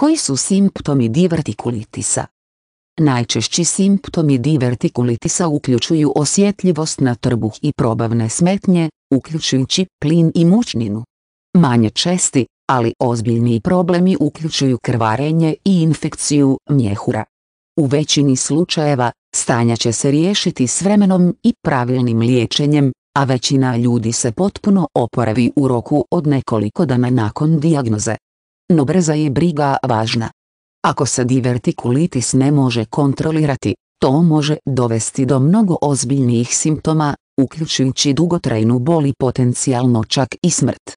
Koji su simptomi divertikulitisa? Najčešći simptomi divertikulitisa uključuju osjetljivost na trbuh i probavne smetnje, uključujući plin i mučninu. Manje česti, ali ozbiljni problemi uključuju krvarenje i infekciju mjehura. U većini slučajeva, stanja će se riješiti s vremenom i pravilnim liječenjem, a većina ljudi se potpuno oporavi u roku od nekoliko dana nakon dijagnoze no brza je briga važna. Ako se divertikulitis ne može kontrolirati, to može dovesti do mnogo ozbiljnijih simptoma, uključujući dugotrajnu bol i potencijalno čak i smrt.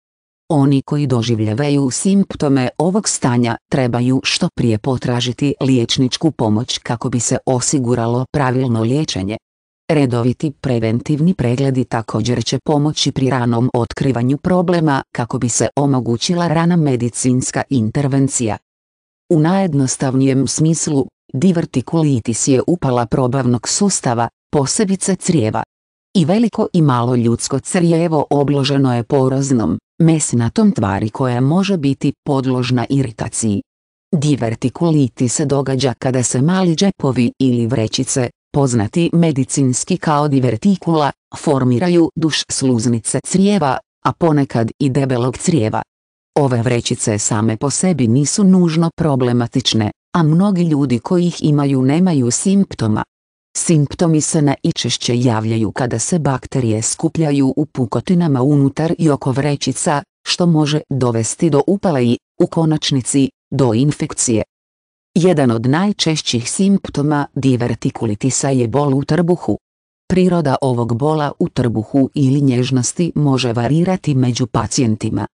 Oni koji doživljavaju simptome ovog stanja trebaju što prije potražiti liječničku pomoć kako bi se osiguralo pravilno liječenje. Redoviti preventivni pregledi također će pomoći pri ranom otkrivanju problema kako bi se omogućila rana medicinska intervencija. U najjednostavnijem smislu, divertikulitis je upala probavnog sustava, posebice crijeva. I veliko i malo ljudsko crijevo obloženo je poroznom, mesnatom tvari koja može biti podložna iritaciji. Divertikulitis se događa kada se mali džepovi ili vrećice, poznati medicinski kao divertikula, formiraju duš sluznice crijeva, a ponekad i debelog crijeva. Ove vrećice same po sebi nisu nužno problematične, a mnogi ljudi koji ih imaju nemaju simptoma. Simptomi se najčešće javljaju kada se bakterije skupljaju u pukotinama unutar i oko vrećica, što može dovesti do upale i, u konačnici, do infekcije. Jedan od najčešćih simptoma divertikulitisa je bol u trbuhu. Priroda ovog bola u trbuhu ili nježnosti može varirati među pacijentima.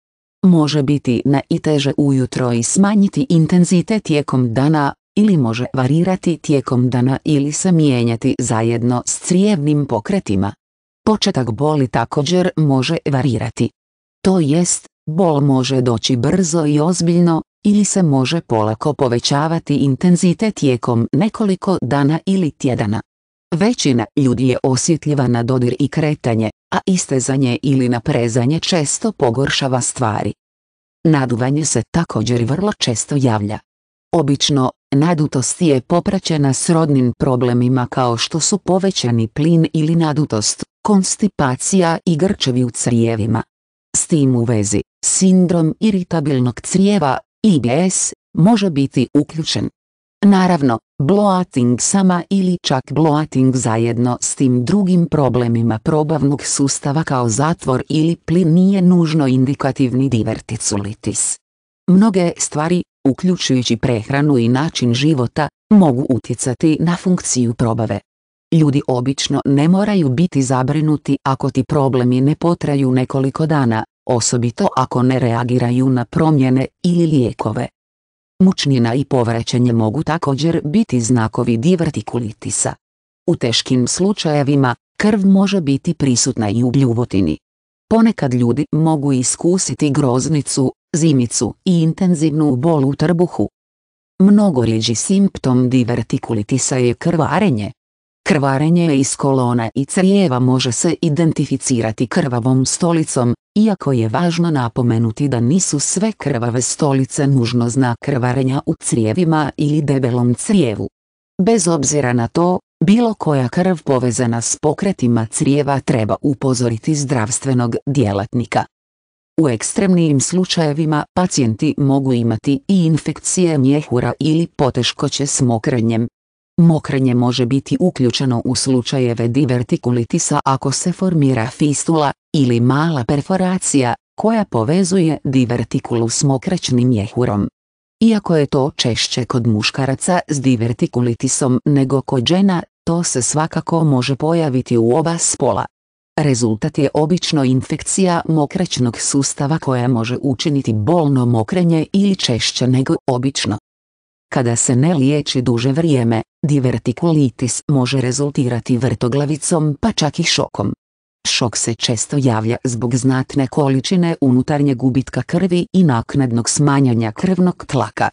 Može biti na i teže ujutro i smanjiti intenzitet tijekom dana, ili može varirati tijekom dana ili se mijenjati zajedno s crijevnim pokretima. Početak boli također može varirati. To jest, bol može doći brzo i ozbiljno, ili se može polako povećavati intenzitet tijekom nekoliko dana ili tjedana. Većina ljudi je osjetljiva na dodir i kretanje, a istezanje ili naprezanje često pogoršava stvari. Naduvanje se također vrlo često javlja. Obično, nadutost je popraćena srodnim problemima kao što su povećani plin ili nadutost, konstipacija i grčevi u crijevima. S tim u vezi, sindrom iritabilnog crijeva IBS, može biti uključen. Naravno, bloating sama ili čak bloating zajedno s tim drugim problemima probavnog sustava kao zatvor ili plin nije nužno indikativni diverticulitis. Mnoge stvari, uključujući prehranu i način života, mogu utjecati na funkciju probave. Ljudi obično ne moraju biti zabrinuti ako ti problemi ne potraju nekoliko dana, osobito ako ne reagiraju na promjene ili lijekove. Mučnina i povraćenje mogu također biti znakovi divertikulitisa. U teškim slučajevima, krv može biti prisutna i u bljuvotini. Ponekad ljudi mogu iskusiti groznicu, zimicu i intenzivnu bol u trbuhu. Mnogo rijeđi simptom divertikulitisa je krvarenje. Krvarenje iz kolona i crijeva može se identificirati krvavom stolicom, iako je važno napomenuti da nisu sve krvave stolice nužno znak krvarenja u crijevima ili debelom crijevu. Bez obzira na to, bilo koja krv povezana s pokretima crijeva treba upozoriti zdravstvenog djelatnika. U ekstremnim slučajevima pacijenti mogu imati i infekcije mjehura ili poteškoće s mokrenjem. Mokrenje može biti uključeno u slučajeve divertikulitisa ako se formira fistula, ili mala perforacija, koja povezuje divertikulu s mokraćnim jehurom. Iako je to češće kod muškaraca s divertikulitisom nego kod žena, to se svakako može pojaviti u oba spola. Rezultat je obično infekcija mokraćnog sustava koja može učiniti bolno mokrenje ili češće nego obično. Kada se ne liječi duže vrijeme, divertikulitis može rezultirati vrtoglavicom pa čak i šokom. Šok se često javlja zbog znatne količine unutarnjeg gubitka krvi i naknadnog smanjanja krvnog tlaka.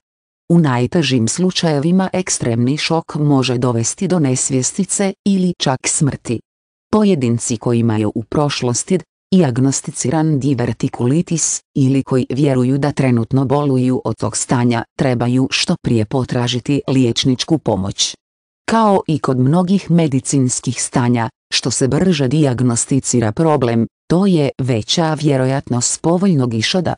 U najtežim slučajevima ekstremni šok može dovesti do nesvjestice ili čak smrti. Pojedinci koji imaju u prošlosti diagnosticiran divertikulitis ili koji vjeruju da trenutno boluju od tog stanja trebaju što prije potražiti liječničku pomoć. Kao i kod mnogih medicinskih stanja, što se brže diagnosticira problem, to je veća vjerojatnost povoljnog išoda,